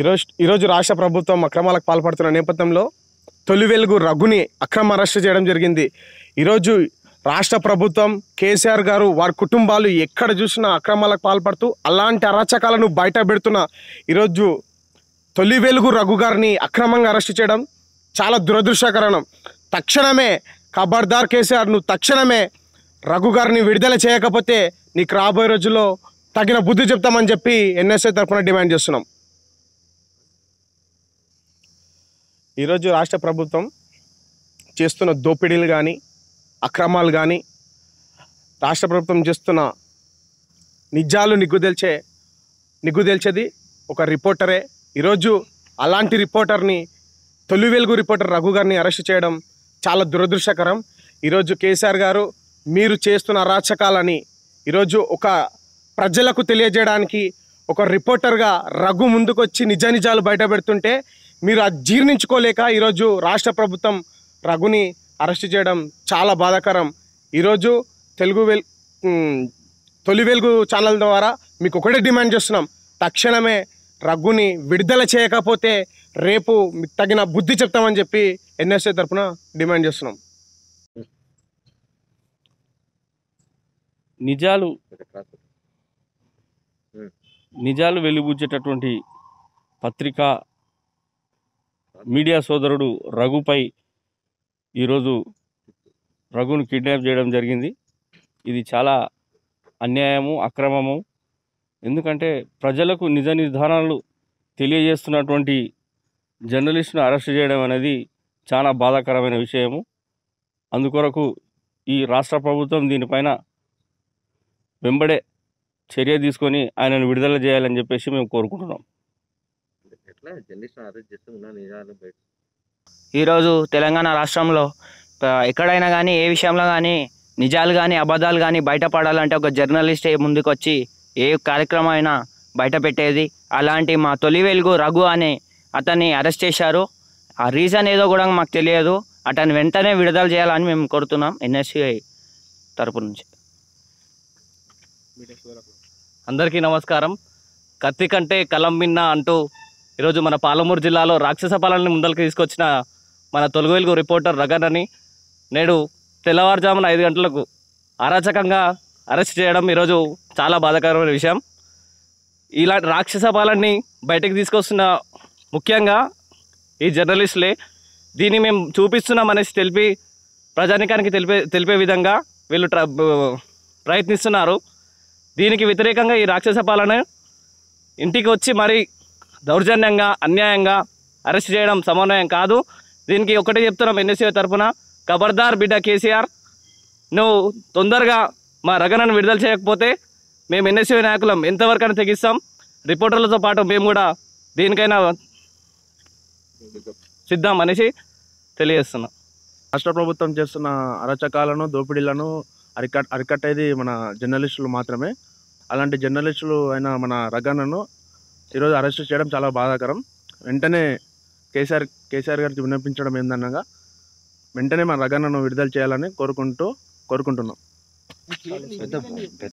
ఈరోజు ఈరోజు రాష్ట్ర ప్రభుత్వం అక్రమాలకు పాల్పడుతున్న నేపథ్యంలో తొలి వెలుగు రఘుని అక్రమ అరెస్ట్ చేయడం జరిగింది ఈరోజు రాష్ట్ర ప్రభుత్వం కేసీఆర్ గారు వారి కుటుంబాలు ఎక్కడ చూసినా అక్రమాలకు పాల్పడుతూ అలాంటి అరాచకాలను బయట పెడుతున్న ఈరోజు తొలి వెలుగు రఘు గారిని అక్రమంగా అరెస్ట్ చేయడం చాలా దురదృష్టకరణం తక్షణమే ఖబర్దార్ కేసీఆర్ను తక్షణమే రఘు గారిని విడుదల చేయకపోతే నీకు రాబోయే రోజుల్లో తగిన బుద్ధి చెప్తామని చెప్పి ఎన్ఎస్ఐ తరఫున డిమాండ్ చేస్తున్నాం ఈరోజు రాష్ట్ర ప్రభుత్వం చేస్తున్న దోపిడీలు కానీ అక్రమాలు కానీ రాష్ట్ర ప్రభుత్వం చేస్తున్న నిజాలు నిగ్గుదెల్చే నిగ్గుదెల్చేది ఒక రిపోర్టరే ఈరోజు అలాంటి రిపోర్టర్ని తొలి వెలుగు రిపోర్టర్ రఘు గారిని అరెస్ట్ చేయడం చాలా దురదృష్టకరం ఈరోజు కేసీఆర్ గారు మీరు చేస్తున్న అరాచకాలని ఈరోజు ఒక ప్రజలకు తెలియజేయడానికి ఒక రిపోర్టర్గా రఘు ముందుకొచ్చి నిజానిజాలు బయట పెడుతుంటే మీరు జీర్ణించుకోలేక ఈరోజు రాష్ట్ర ప్రభుత్వం రఘుని అరెస్ట్ చేయడం చాలా బాధాకరం ఈరోజు తెలుగు వెల్ తొలి వెలుగు ఛానల్ ద్వారా మీకు ఒకటే డిమాండ్ చేస్తున్నాం తక్షణమే రఘుని విడుదల చేయకపోతే రేపు మీకు తగిన బుద్ధి చెప్తామని చెప్పి ఎన్ఎస్ఏ తరఫున డిమాండ్ చేస్తున్నాం నిజాలు నిజాలు వెలుగుచ్చేటటువంటి పత్రికా మీడియా సోదరుడు రఘుపై ఈరోజు రఘును కిడ్నాప్ చేయడం జరిగింది ఇది చాలా అన్యాయము అక్రమము ఎందుకంటే ప్రజలకు నిజ నిర్ధారణలు తెలియజేస్తున్నటువంటి జర్నలిస్ట్ను అరెస్ట్ చేయడం అనేది చాలా బాధాకరమైన విషయము అందుకొరకు ఈ రాష్ట్ర ప్రభుత్వం దీనిపైన వెంబడే చర్య తీసుకొని ఆయనను విడుదల చేయాలని చెప్పేసి మేము కోరుకుంటున్నాం ఈరోజు తెలంగాణ రాష్ట్రంలో ఎక్కడైనా కానీ ఏ విషయంలో కానీ నిజాలు కానీ అబద్ధాలు కానీ బయటపడాలంటే ఒక జర్నలిస్టే ముందుకు వచ్చి ఏ కార్యక్రమం అయినా బయట పెట్టేది అలాంటి మా తొలి వెలుగు రఘు అనే అతన్ని అరెస్ట్ చేశారు ఆ రీజన్ ఏదో కూడా మాకు తెలియదు అతను వెంటనే విడుదల చేయాలని మేము కోరుతున్నాం ఎన్ఎస్సిఐ తరపు నుంచి అందరికీ నమస్కారం కత్తి కంటే కలం అంటూ ఈరోజు మన పాలమూరు జిల్లాలో రాక్షస పాలనని ముందరికి తీసుకొచ్చిన మన తొలుగు వెలుగు రిపోర్టర్ రగన్ అని నేడు తెల్లవారుజామున ఐదు గంటలకు అరాచకంగా అరెస్ట్ చేయడం ఈరోజు చాలా బాధాకరమైన విషయం ఇలాంటి రాక్షస పాలనని బయటకు తీసుకొస్తున్న ముఖ్యంగా ఈ జర్నలిస్టులే దీన్ని మేము చూపిస్తున్నాం అనేసి తెలిపి ప్రజానికానికి తెలిపే తెలిపే విధంగా వీళ్ళు ప్రయత్నిస్తున్నారు దీనికి వ్యతిరేకంగా ఈ రాక్షస పాలన ఇంటికి వచ్చి మరి దౌర్జన్యంగా అన్యాయంగా అరెస్ట్ చేయడం సమన్వయం కాదు దీనికి ఒకటే చెప్తున్నాం ఎన్ఎస్ఏ తరఫున ఖబర్దార్ బిడ్డ కేసీఆర్ నువ్వు తొందరగా మా రగణను విడుదల చేయకపోతే మేము ఎన్ఎస్ఏ నాయకులం ఎంతవరకైనా తెగిస్తాం రిపోర్టర్లతో పాటు మేము కూడా దీనికైనా సిద్ధం అనేసి తెలియజేస్తున్నాం రాష్ట్ర ప్రభుత్వం చేస్తున్న అరచకాలను దోపిడీలను అరికట్ అరికట్టేది మన జర్నలిస్టులు మాత్రమే అలాంటి జర్నలిస్టులు అయిన మన రగణను ఈరోజు అరెస్ట్ చేయడం చాలా బాధాకరం వెంటనే కేసీఆర్ కేసీఆర్ గారికి వినిపించడం ఏందనగా వెంటనే మన రగన్నను విడుదల చేయాలని కోరుకుంటూ కోరుకుంటున్నాం